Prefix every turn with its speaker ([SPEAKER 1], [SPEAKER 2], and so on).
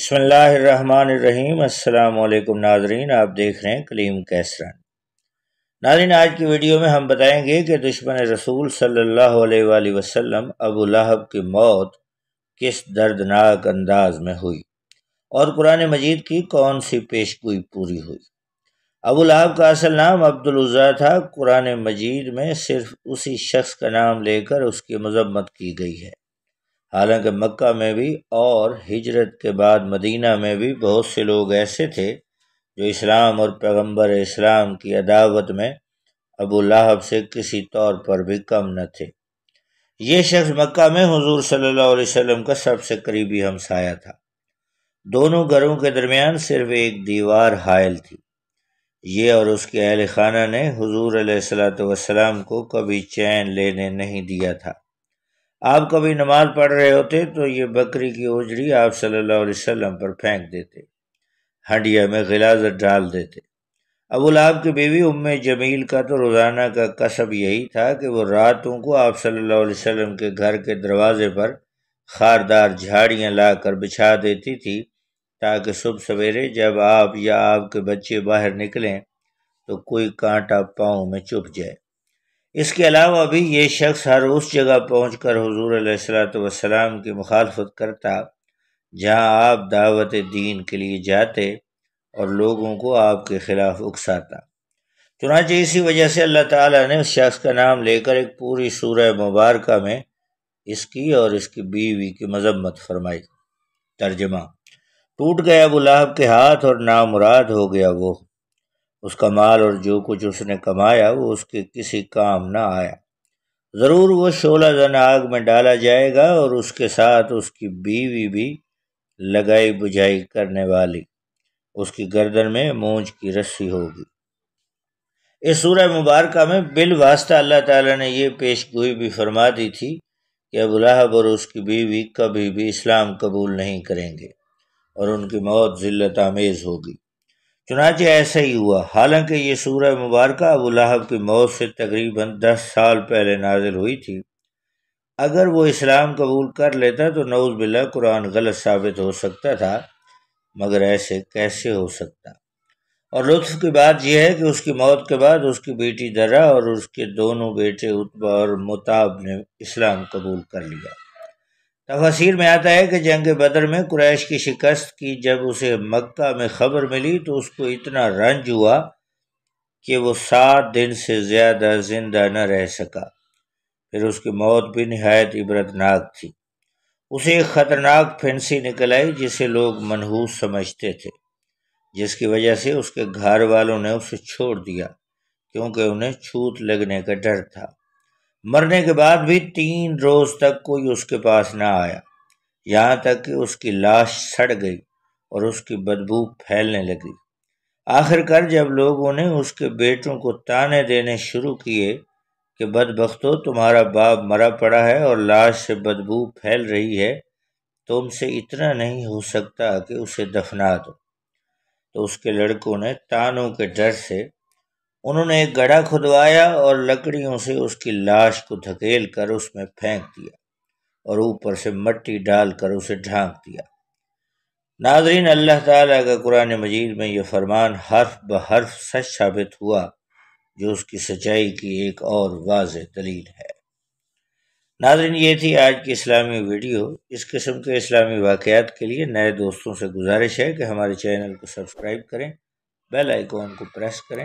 [SPEAKER 1] बसमीम अल्लाम नाजरीन आप देख रहे हैं कलीम कैसरन नाजरीन आज की वीडियो में हम बताएंगे कि दुश्मन रसूल सल्लल्लाहु अलैहि वसल्लम अबू लहब की मौत किस दर्दनाक अंदाज में हुई और कुरान मजीद की कौन सी पेशगोई पूरी हुई अबू लहब का असल नाम अब्दुलज़ा था कुरान मजीद में सिर्फ उसी शख्स का नाम लेकर उसकी मजम्मत की गई है हालांकि मक्का में भी और हिजरत के बाद मदीना में भी बहुत से लोग ऐसे थे जो इस्लाम और पैगंबर इस्लाम की अदावत में अबू लाहब से किसी तौर पर भी कम न थे ये शख्स मक्का में हुजूर सल्लल्लाहु अलैहि वसल्लम का सबसे करीबी हमसाया था दोनों घरों के दरमियान सिर्फ एक दीवार हायल थी ये और उसके अहल खाना ने हजूर सलाम को कभी चैन लेने नहीं दिया था आप कभी नमाज पढ़ रहे होते तो ये बकरी की ओझड़ी आप सल्लल्लाहु अलैहि वसल्लम पर फेंक देते हंडिया में गिलाजत डाल देते आप की बीवी उम जमील का तो रोज़ाना का कसब यही था कि वो रातों को आप सल्लल्लाहु अलैहि वसल्लम के घर के दरवाजे पर खारदार झाड़ियाँ ला कर बिछा देती थी ताकि सुबह सवेरे जब आप या आपके बच्चे बाहर निकलें तो कोई कांटा पाँव में चुप जाए इसके अलावा भी ये शख्स हर उस जगह पहुँच कर हजूर सलाम की मुखालफत करता जहाँ आप दावत दीन के लिए जाते और लोगों को आपके ख़िलाफ़ उकसाता चुनाच इसी वजह से अल्लाह ताला ने उस शख्स का नाम लेकर एक पूरी सूरह मुबारक में इसकी और इसकी बीवी की मजम्मत फरमाई तर्जमा टूट गया वो लाभ के हाथ और नामुराद हो गया वो उसका माल और जो कुछ उसने कमाया वो उसके किसी काम न आया ज़रूर वो शोला जन आग में डाला जाएगा और उसके साथ उसकी बीवी भी लगाई बुझाई करने वाली उसकी गर्दन में मूंज की रस्सी होगी इस सूर मुबारक में बिल वास्ता अल्लाह ताला ने यह पेश गोई भी फरमा दी थी कि अबुलाहब और उसकी बीवी कभी भी इस्लाम कबूल नहीं करेंगे और उनकी मौत जिल्लत आमेज़ होगी चुनाचे ऐसा ही हुआ हालांकि ये सूरह मुबारक अबू लहब की मौत से तकरीबन दस साल पहले नाजिल हुई थी अगर वो इस्लाम कबूल कर लेता तो नौज बिल्ला कुरान गलत साबित हो सकता था मगर ऐसे कैसे हो सकता और लुत्फ की बात यह है कि उसकी मौत के बाद उसकी बेटी दरा और उसके दोनों बेटे उतबा और मुताब ने इस्लाम कबूल कर लिया तफसर में आता है कि जंग बदर में कुरैश की शिकस्त की जब उसे मक्का में खबर मिली तो उसको इतना रंज हुआ कि वो सात दिन से ज़्यादा जिंदा न रह सका फिर उसकी मौत भी नहायत इबरतनाक थी उसे एक ख़तरनाक फेंसी निकल आई जिसे लोग मनहूस समझते थे जिसकी वजह से उसके घर वालों ने उसे छोड़ दिया क्योंकि उन्हें छूत लगने का डर था मरने के बाद भी तीन रोज तक कोई उसके पास ना आया यहाँ तक कि उसकी लाश सड़ गई और उसकी बदबू फैलने लगी आखिरकार जब लोगों ने उसके बेटों को ताने देने शुरू किए कि बदबख्तो तुम्हारा बाप मरा पड़ा है और लाश से बदबू फैल रही है तुमसे तो इतना नहीं हो सकता कि उसे दफना दो तो उसके लड़कों ने तानों के डर से उन्होंने एक गढ़ा खुदवाया और लकड़ियों से उसकी लाश को धकेल कर उसमें फेंक दिया और ऊपर से मट्टी डालकर उसे ढांक दिया नाजरीन अल्लाह ताला का कुरान मजीद में यह फरमान हर्फ ब हर्फ सच साबित हुआ जो उसकी सच्चाई की एक और वाज दलील है नाजरीन ये थी आज की इस्लामी वीडियो इस किस्म के इस्लामी वाक़ात के लिए नए दोस्तों से गुजारिश है कि हमारे चैनल को सब्सक्राइब करें बेल आइकॉन को प्रेस करें